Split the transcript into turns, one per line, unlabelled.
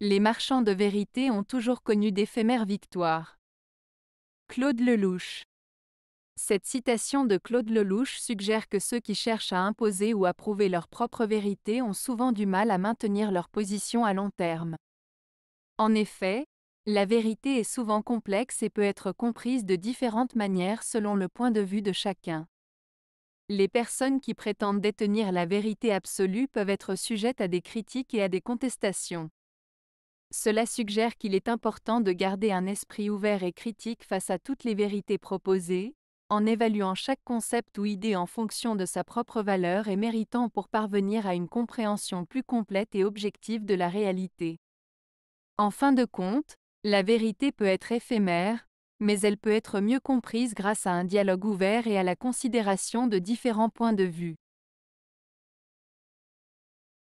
Les marchands de vérité ont toujours connu d'éphémères victoires. Claude Lelouch. Cette citation de Claude Lelouch suggère que ceux qui cherchent à imposer ou à prouver leur propre vérité ont souvent du mal à maintenir leur position à long terme. En effet, la vérité est souvent complexe et peut être comprise de différentes manières selon le point de vue de chacun. Les personnes qui prétendent détenir la vérité absolue peuvent être sujettes à des critiques et à des contestations. Cela suggère qu'il est important de garder un esprit ouvert et critique face à toutes les vérités proposées, en évaluant chaque concept ou idée en fonction de sa propre valeur et méritant pour parvenir à une compréhension plus complète et objective de la réalité. En fin de compte, la vérité peut être éphémère, mais elle peut être mieux comprise grâce à un dialogue ouvert et à la considération de différents points de vue.